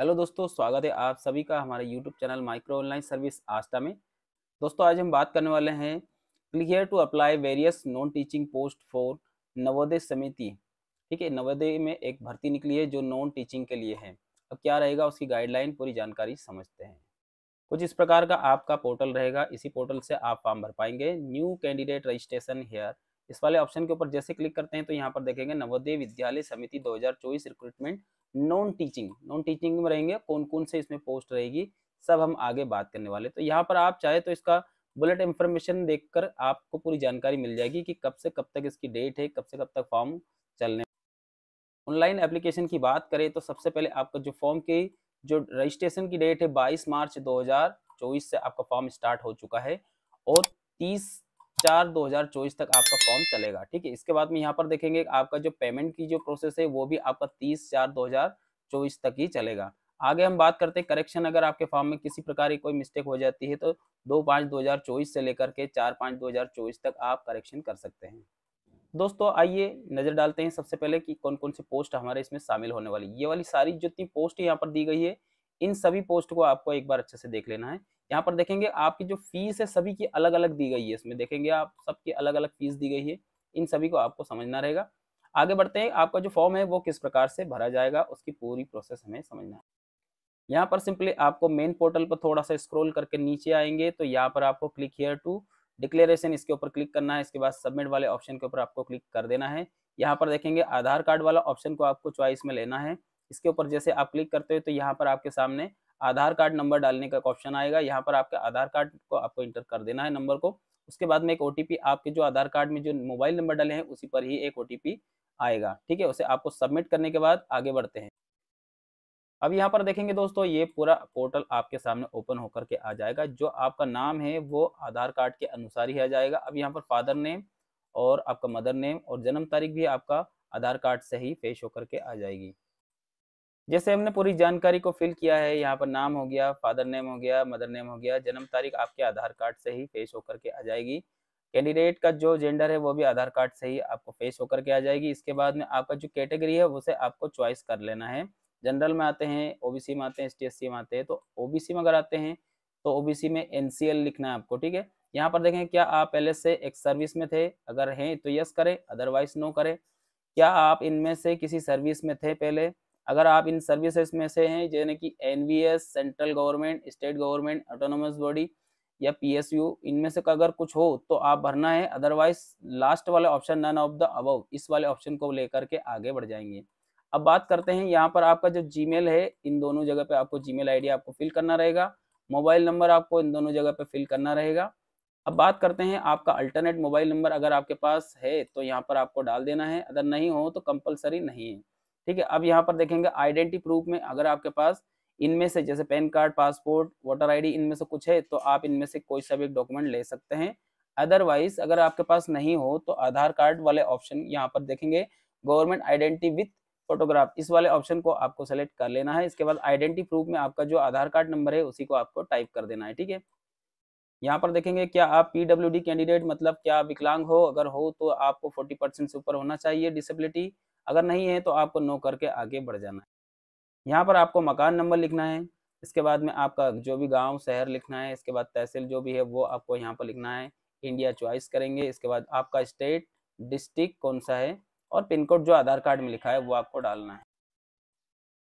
hello दोस्तों स्वागत है आप सभी का हमारे YouTube channel micro online service Aastha में दोस्तों आज हम बात करने वाले हैं clear to apply various non teaching post for Navodaya Samiti ठीक है नवोदय में एक भर्ती निकली है जो नॉन टीचिंग के लिए है अब क्या रहेगा उसकी गाइडलाइन पूरी जानकारी समझते हैं कुछ इस प्रकार का आपका पोर्टल रहेगा इसी पोर्टल से आप फॉर्म भर पाएंगे न्यू कैंडिडेट रजिस्ट्रेशन हेयर इस वाले ऑप्शन के ऊपर जैसे क्लिक करते हैं तो यहाँ पर देखेंगे Navodaya Vidyalaya Samiti 2024 recruitment non teaching non teaching में रहेंगे कौन कौन से इसमें पोस्ट रहेगी सब हम आगे बात करने वाले तो यहाँ पर आप चाहे तो इसका बुलेट इन्फॉर्मेशन देखकर आपको पूरी जानकारी मिल जाएगी कि कब से कब तक इसकी डेट है कब से कब तक फॉर्म चलने ऑनलाइन एप्लीकेशन की बात करें तो सबसे पहले आपका जो फॉर्म की जो रजिस्ट्रेशन की डेट है 22 मार्च 2024 से आपका फॉर्म स्टार्ट हो चुका है और 30 चार दो हजार चौबीस तक आपका फॉर्म चलेगा ठीक है इसके बाद में यहाँ पर देखेंगे आपका जो पेमेंट की जो प्रोसेस है वो भी आपका तीस चार दो हजार चौबीस तक ही चलेगा आगे हम बात करते हैं करेक्शन अगर आपके फॉर्म में किसी प्रकार की कोई मिस्टेक हो जाती है तो दो पाँच दो हजार चौबीस से लेकर के चार पाँच दो हजार चौबीस तक आप करेक्शन कर सकते हैं दोस्तों आइए नज़र डालते हैं सबसे पहले कि कौन कौन सी पोस्ट हमारे इसमें शामिल होने वाली ये वाली सारी जितनी पोस्ट यहाँ पर दी गई है इन सभी पोस्ट को आपको एक बार अच्छे से देख लेना है यहाँ पर देखेंगे आपकी जो फीस है सभी की अलग अलग दी गई है इसमें देखेंगे आप सबकी अलग अलग फीस दी गई है इन सभी को आपको समझना रहेगा आगे बढ़ते हैं आपका जो फॉर्म है वो किस प्रकार से भरा जाएगा उसकी पूरी प्रोसेस हमें समझना है यहाँ पर सिंपली आपको मेन पोर्टल पर थोड़ा सा स्क्रॉल करके नीचे आएंगे तो यहाँ पर आपको क्लिक हेयर टू डिक्लेरेशन इसके ऊपर क्लिक करना है इसके बाद सबमिट वाले ऑप्शन के ऊपर आपको क्लिक कर देना है यहाँ पर देखेंगे आधार कार्ड वाला ऑप्शन को आपको चॉइस में लेना है इसके ऊपर जैसे आप क्लिक करते हो तो यहाँ पर आपके सामने आधार कार्ड नंबर डालने का ऑप्शन आएगा यहाँ पर आपके आधार कार्ड को आपको इंटर कर देना है नंबर को उसके बाद में एक ओ आपके जो आधार कार्ड में जो मोबाइल नंबर डाले हैं उसी पर ही एक ओ आएगा ठीक है उसे आपको सबमिट करने के बाद आगे बढ़ते हैं अब यहाँ पर देखेंगे दोस्तों ये पूरा पोर्टल आपके सामने ओपन होकर के आ जाएगा जो आपका नाम है वो आधार कार्ड के अनुसार ही आ जाएगा अब यहाँ पर फादर नेम और आपका मदर नेम और जन्म तारीख भी आपका आधार कार्ड से ही पेश होकर के आ जाएगी जैसे हमने पूरी जानकारी को फिल किया है यहाँ पर नाम हो गया फादर नेम हो गया मदर नेम हो गया जन्म तारीख आपके आधार कार्ड से ही फेस होकर के आ जाएगी कैंडिडेट का जो जेंडर है वो भी आधार कार्ड से ही आपको फेस होकर के आ जाएगी इसके बाद में आपका जो कैटेगरी है उसे आपको चॉइस कर लेना है जनरल में आते हैं ओबीसी में आते हैं एस में आते हैं तो ओबीसी में अगर आते हैं तो ओबीसी में एनसीएल लिखना है आपको ठीक है यहाँ पर देखें क्या आप पहले से एक सर्विस में थे अगर हैं तो यस करें अदरवाइज नो करें क्या आप इनमें से किसी सर्विस में थे पहले अगर आप इन सर्विसेज में से हैं जैसे कि an central government state government autonomous body या पी एस यू इनमें से अगर कुछ हो तो आप भरना है अदरवाइज लास्ट वाले ऑप्शन नन ऑफ द अब इस वाले ऑप्शन को लेकर के आगे बढ़ जाएंगे अब बात करते हैं यहाँ पर आपका जो जी है इन दोनों जगह पर आपको जी मेल आपको फिल करना रहेगा मोबाइल नंबर आपको इन दोनों जगह पर फिल करना रहेगा अब बात करते हैं आपका अल्टरनेट मोबाइल नंबर अगर आपके पास है तो यहाँ पर आपको डाल देना है अगर नहीं हो तो कंपलसरी नहीं है ठीक है अब यहाँ पर देखेंगे आइडेंटिटी प्रूफ में अगर आपके पास इनमें से जैसे pan card passport voter ID इनमें से कुछ है तो आप इनमें से कोई सा भी एक डॉक्यूमेंट ले सकते हैं अदरवाइज अगर आपके पास नहीं हो तो आधार कार्ड वाले ऑप्शन यहाँ पर देखेंगे गवर्नमेंट आइडेंटिटी विथ फोटोग्राफ इस वाले ऑप्शन को आपको सेलेक्ट कर लेना है इसके बाद आइडेंटिटी प्रूफ में आपका जो आधार कार्ड नंबर है उसी को आपको टाइप कर देना है ठीक है यहाँ पर देखेंगे क्या आप डी कैंडिडेट मतलब क्या विकलांग हो अगर हो तो आपको फोर्टी परसेंट से ऊपर होना चाहिए डिसेबिलिटी अगर नहीं है तो आपको नो करके आगे बढ़ जाना है यहाँ पर आपको मकान नंबर लिखना है इसके बाद में आपका जो भी गांव शहर लिखना है इसके बाद तहसील जो भी है वो आपको यहाँ पर लिखना है इंडिया चॉइस करेंगे इसके बाद आपका स्टेट डिस्ट्रिक्ट कौन सा है और पिन कोड जो आधार कार्ड में लिखा है वो आपको डालना है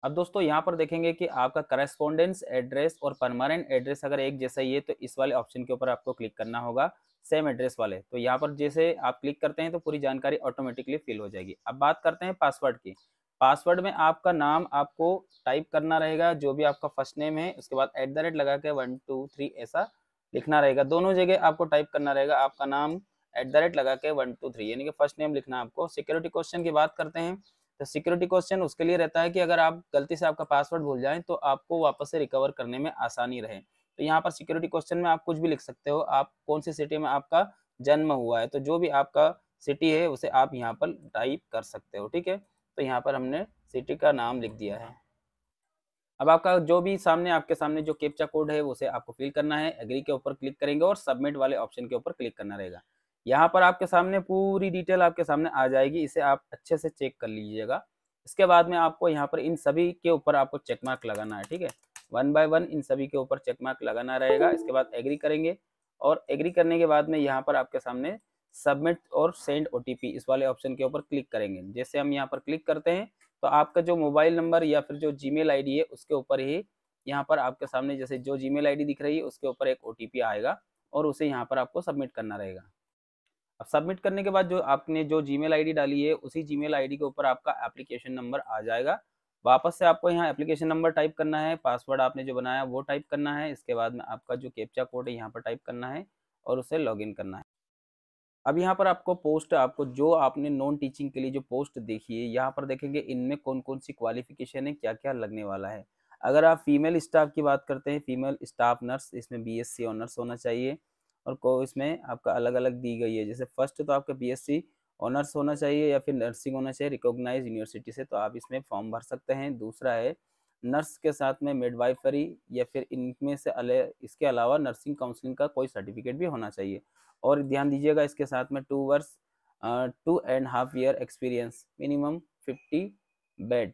अब दोस्तों यहाँ पर देखेंगे कि आपका करस्पोंडेंस एड्रेस और परमानेंट एड्रेस अगर एक जैसा ही है तो इस वाले ऑप्शन के ऊपर आपको क्लिक करना होगा सेम एड्रेस वाले तो यहाँ पर जैसे आप क्लिक करते हैं तो पूरी जानकारी ऑटोमेटिकली फिल हो जाएगी अब बात करते हैं पासवर्ड की पासवर्ड में आपका नाम आपको टाइप करना रहेगा जो भी आपका फर्स्ट नेम है उसके बाद एट द रेट लगा के वन टू थ्री ऐसा लिखना रहेगा दोनों जगह आपको टाइप करना रहेगा आपका नाम एट द रेट लगा के वन टू थ्री यानी कि फर्स्ट नेम लिखना आपको सिक्योरिटी क्वेश्चन की बात करते हैं तो सिक्योरिटी क्वेश्चन उसके लिए रहता है कि अगर आप गलती से आपका पासवर्ड भूल जाएं तो आपको वापस से रिकवर करने में आसानी रहे तो यहाँ पर सिक्योरिटी क्वेश्चन में आप कुछ भी लिख सकते हो आप कौन सी सिटी में आपका जन्म हुआ है तो जो भी आपका सिटी है उसे आप यहाँ पर टाइप कर सकते हो ठीक है तो यहाँ पर हमने सिटी का नाम लिख दिया है अब आपका जो भी सामने आपके सामने जो कैप्चा कोड है उसे आपको फिल करना है एग्री के ऊपर क्लिक करेंगे और सबमिट वाले ऑप्शन के ऊपर क्लिक करना रहेगा यहाँ पर आपके सामने पूरी डिटेल आपके सामने आ जाएगी इसे आप अच्छे से चेक कर लीजिएगा इसके बाद में आपको यहाँ पर इन सभी के ऊपर आपको चेक मार्क लगाना है ठीक है वन बाय वन इन सभी के ऊपर चेकमार्क लगाना रहेगा इसके बाद एग्री करेंगे और एग्री करने के बाद में यहाँ पर आपके सामने सबमिट और सेंड ओ इस वाले ऑप्शन के ऊपर क्लिक करेंगे जैसे हम यहाँ पर क्लिक करते हैं तो आपका जो मोबाइल नंबर या फिर जो जी मेल है उसके ऊपर ही यहाँ पर आपके सामने जैसे जो जी मेल दिख रही है उसके ऊपर एक ओ आएगा और उसे यहाँ पर आपको सबमिट करना रहेगा अब सबमिट करने के बाद जो आपने जो जी मेल डाली है उसी जी मेल के ऊपर आपका एप्लीकेशन नंबर आ जाएगा वापस से आपको यहाँ एप्लीकेशन नंबर टाइप करना है पासवर्ड आपने जो बनाया वो टाइप करना है इसके बाद में आपका जो कैप्चा कोड है यहाँ पर टाइप करना है और उसे लॉगिन करना है अब यहाँ पर आपको पोस्ट आपको जो आपने नॉन टीचिंग के लिए जो पोस्ट देखी है यहाँ पर देखेंगे इनमें कौन कौन सी क्वालिफिकेशन है क्या क्या लगने वाला है अगर आप फीमेल स्टाफ की बात करते हैं फीमेल स्टाफ नर्स इसमें बी एस सी ऑनर्स होना चाहिए और को इसमें आपका अलग अलग दी गई है जैसे फर्स्ट तो आपका बी एस सी ऑनर्स होना चाहिए या फिर नर्सिंग होना चाहिए रिकॉग्नाइज यूनिवर्सिटी से तो आप इसमें फॉर्म भर सकते हैं दूसरा है नर्स के साथ में मिडवाइफरी या फिर इनमें से अले इसके अलावा नर्सिंग काउंसलिंग का कोई सर्टिफिकेट भी होना चाहिए और ध्यान दीजिएगा इसके साथ में two years two and half year experience minimum fifty bed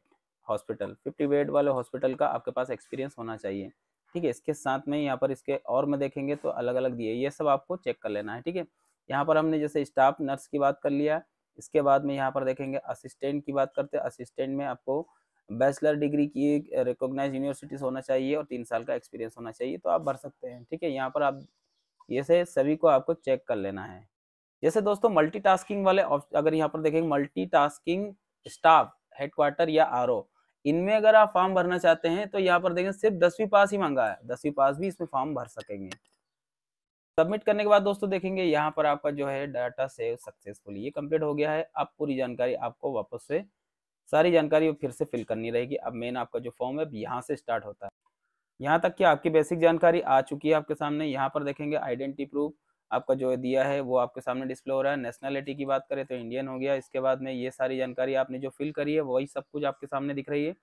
hospital fifty bed वाले हॉस्पिटल का आपके पास एक्सपीरियंस होना चाहिए ठीक है इसके साथ में यहाँ पर इसके और में देखेंगे तो अलग अलग दिए ये सब आपको चेक कर लेना है ठीक है यहाँ पर हमने जैसे स्टाफ नर्स की बात कर लिया इसके बाद में यहाँ पर देखेंगे असिस्टेंट की बात करते हैं असिस्टेंट में आपको बैचलर डिग्री की रिकॉग्नाइज यूनिवर्सिटीज होना चाहिए और तीन साल का एक्सपीरियंस होना चाहिए तो आप भर सकते हैं ठीक है यहाँ पर आप ये से सभी को आपको चेक कर लेना है जैसे दोस्तों मल्टीटास्किंग वाले अगर यहाँ पर देखेंगे मल्टीटास्किंग स्टाफ हेडक्वार्टर या आर इनमें अगर आप फॉर्म भरना चाहते हैं तो यहाँ पर देखें सिर्फ दसवीं पास ही मांगा है दसवीं पास भी इसमें फॉर्म भर सकेंगे सबमिट करने के बाद दोस्तों देखेंगे यहाँ पर आपका जो है डाटा सेव सक्सेसफुल ये कंप्लीट हो गया है अब पूरी जानकारी आपको वापस से सारी जानकारी फिर से फिल करनी रहेगी अब मेन आपका जो फॉर्म है यहाँ से स्टार्ट होता है यहाँ तक कि आपकी बेसिक जानकारी आ चुकी है आपके सामने यहाँ पर देखेंगे आइडेंटिटी प्रूफ आपका जो दिया है वो आपके सामने डिस्प्ले हो रहा है नेशनैलिटी की बात करें तो इंडियन हो गया इसके बाद में ये सारी जानकारी आपने जो फिल करी है वही सब कुछ आपके सामने दिख रही है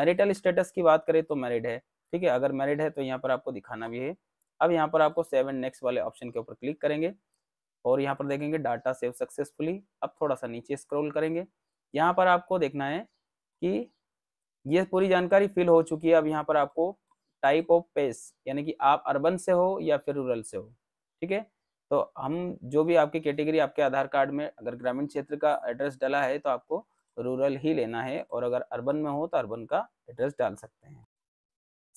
मैरिटल स्टेटस की बात करें तो मैरिड है ठीक है अगर मैरिड है तो यहाँ पर आपको दिखाना भी है अब यहाँ पर आपको सेवन नेक्स्ट वाले ऑप्शन के ऊपर क्लिक करेंगे और यहाँ पर देखेंगे डाटा सेव सक्सेसफुली अब थोड़ा सा नीचे स्क्रोल करेंगे यहाँ पर आपको देखना है कि ये पूरी जानकारी फिल हो चुकी है अब यहाँ पर आपको टाइप ऑफ पेस यानी कि आप अर्बन से हो या फिर रूरल से हो ठीक है तो हम जो भी आपकी कैटेगरी आपके आधार कार्ड में अगर ग्रामीण क्षेत्र का एड्रेस डाला है तो आपको रूरल ही लेना है और अगर अर्बन में हो तो अर्बन का एड्रेस डाल सकते हैं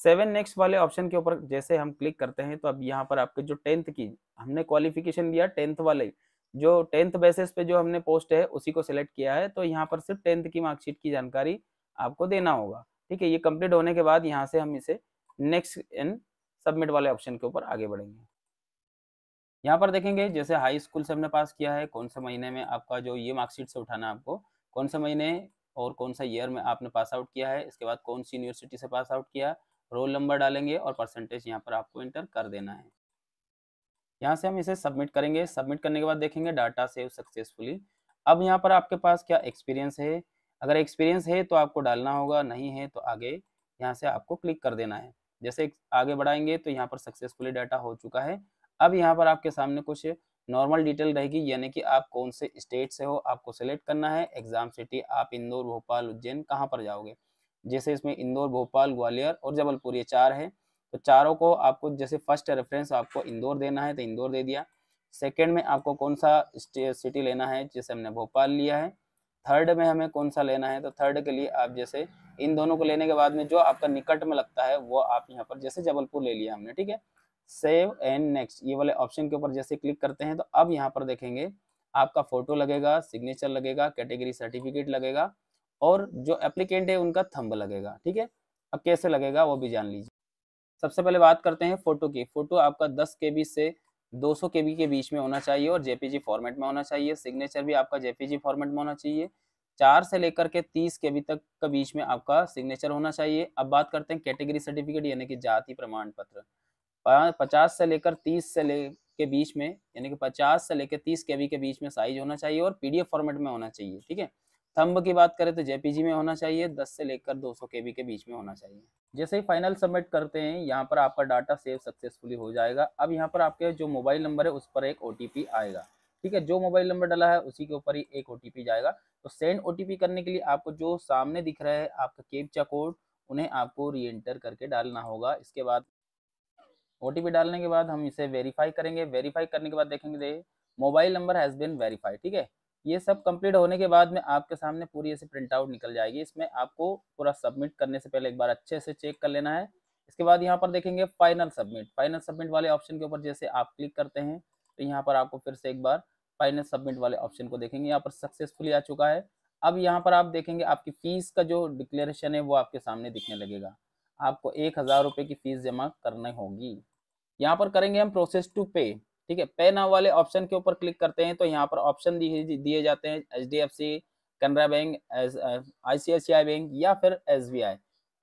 सेवन नेक्स्ट वाले ऑप्शन के ऊपर जैसे हम क्लिक करते हैं तो अब यहाँ पर आपके जो टेंथ की हमने क्वालिफिकेशन दिया टेंथ वाले जो टेंथ बेसिस पे जो हमने पोस्ट है उसी को सिलेक्ट किया है तो यहाँ पर सिर्फ टेंथ की मार्कशीट की जानकारी आपको देना होगा ठीक है ये कंप्लीट होने के बाद यहाँ से हम इसे नेक्स्ट इन सबमिट वाले ऑप्शन के ऊपर आगे बढ़ेंगे यहाँ पर देखेंगे जैसे हाई स्कूल से हमने पास किया है कौन से महीने में आपका जो ये मार्कशीट से उठाना है आपको कौन से महीने और कौन सा ईयर में आपने पास आउट किया है इसके बाद कौन सी यूनिवर्सिटी से पास आउट किया है रोल नंबर डालेंगे और परसेंटेज यहाँ पर आपको इंटर कर देना है यहाँ से हम इसे सबमिट करेंगे सबमिट करने के बाद देखेंगे डाटा सेव सक्सेसफुली अब यहाँ पर आपके पास क्या एक्सपीरियंस है अगर एक्सपीरियंस है तो आपको डालना होगा नहीं है तो आगे यहाँ से आपको क्लिक कर देना है जैसे आगे बढ़ाएंगे तो यहाँ पर सक्सेसफुली डाटा हो चुका है अब यहाँ पर आपके सामने कुछ नॉर्मल डिटेल रहेगी यानी कि आप कौन से स्टेट से हो आपको सेलेक्ट करना है एग्जाम सिटी आप इंदौर भोपाल उज्जैन कहाँ पर जाओगे जैसे इसमें इंदौर भोपाल ग्वालियर और जबलपुर ये चार है तो चारों को आपको जैसे फर्स्ट रेफरेंस आपको इंदौर देना है तो इंदौर दे दिया सेकेंड में आपको कौन सा सिटी लेना है जैसे हमने भोपाल लिया है थर्ड में हमें कौन सा लेना है तो थर्ड के लिए आप जैसे इन दोनों को लेने के बाद में जो आपका निकट में लगता है वो आप यहाँ पर जैसे जबलपुर ले लिया हमने ठीक है सेव एंड नेक्स्ट ये वाले ऑप्शन के ऊपर जैसे क्लिक करते हैं तो अब यहाँ पर देखेंगे आपका फोटो लगेगा सिग्नेचर लगेगा कैटेगरी सर्टिफिकेट लगेगा और जो एप्लीकेंट है उनका थंब लगेगा ठीक है अब कैसे लगेगा वो भी जान लीजिए सबसे पहले बात करते हैं फोटो की फोटो आपका दस के से 200 के बी के बीच में होना चाहिए और जेपीजी फॉर्मेट में होना चाहिए सिग्नेचर भी आपका जेपीजी फॉर्मेट में होना चाहिए चार से लेकर के तीस के बी तक के बीच में आपका सिग्नेचर होना चाहिए अब बात करते हैं कैटेगरी सर्टिफिकेट यानी कि जाति प्रमाण पत्र पचास से लेकर तीस से ले के बीच में यानी कि पचास से लेकर तीस के के बीच में साइज होना चाहिए और पीडीएफ फॉर्मेट में होना चाहिए ठीक है थंब की बात करें तो जेपीजी में होना चाहिए 10 से लेकर 200 केबी के बीच में होना चाहिए जैसे ही फाइनल सबमिट करते हैं यहाँ पर आपका डाटा सेव सक्सेसफुली हो जाएगा अब यहाँ पर आपके जो मोबाइल नंबर है उस पर एक ओ आएगा ठीक है जो मोबाइल नंबर डाला है उसी के ऊपर ही एक ओ जाएगा तो सेंड ओ करने के लिए आपको जो सामने दिख रहा है आपका केपचा कोड उन्हें आपको री एंटर करके डालना होगा इसके बाद ओ डालने के बाद हम इसे वेरीफाई करेंगे वेरीफाई करने के बाद देखेंगे mobile number has been verify ठीक है ये सब कंप्लीट होने के बाद में आपके सामने पूरी ऐसी प्रिंट आउट निकल जाएगी इसमें आपको पूरा सबमिट करने से पहले एक बार अच्छे से चेक कर लेना है इसके बाद यहाँ पर देखेंगे फाइनल सबमिट फाइनल सबमिट वाले ऑप्शन के ऊपर जैसे आप क्लिक करते हैं तो यहाँ पर आपको फिर से एक बार फाइनल सबमिट वाले ऑप्शन को देखेंगे यहाँ पर सक्सेसफुली आ चुका है अब यहाँ पर आप देखेंगे आपकी फ़ीस का जो डिक्लेरेशन है वो आपके सामने दिखने लगेगा आपको एक हज़ार रुपये की फ़ीस जमा करनी होगी यहाँ पर करेंगे हम प्रोसेस टू पे ठीक है पे नाउ वाले ऑप्शन के ऊपर क्लिक करते हैं तो यहाँ पर ऑप्शन दिए जाते हैं H D F C Canara bank I C I C I bank या फिर एस बी आई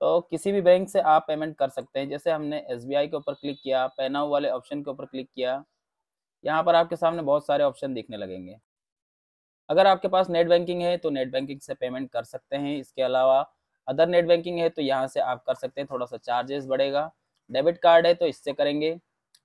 तो किसी भी बैंक से आप पेमेंट कर सकते हैं जैसे हमने एस बी आई के ऊपर क्लिक किया पे नाउ वाले ऑप्शन के ऊपर क्लिक किया यहाँ पर आपके सामने बहुत सारे ऑप्शन दिखने लगेंगे अगर आपके पास नेट बैंकिंग है तो नेट बैंकिंग से पेमेंट कर सकते हैं इसके अलावा अदर नेट बैंकिंग है तो यहाँ से आप कर सकते हैं थोड़ा सा चार्जेस बढ़ेगा डेबिट कार्ड है तो इससे करेंगे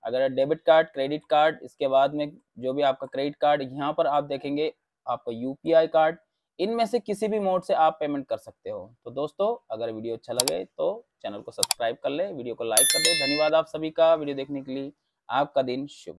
अगर डेबिट कार्ड क्रेडिट कार्ड इसके बाद में जो भी आपका क्रेडिट कार्ड यहाँ पर आप देखेंगे आपका यू कार्ड इनमें से किसी भी मोड से आप पेमेंट कर सकते हो तो दोस्तों अगर वीडियो अच्छा लगे तो चैनल को सब्सक्राइब कर ले वीडियो को लाइक कर ले धन्यवाद आप सभी का वीडियो देखने के लिए आपका दिन शुभ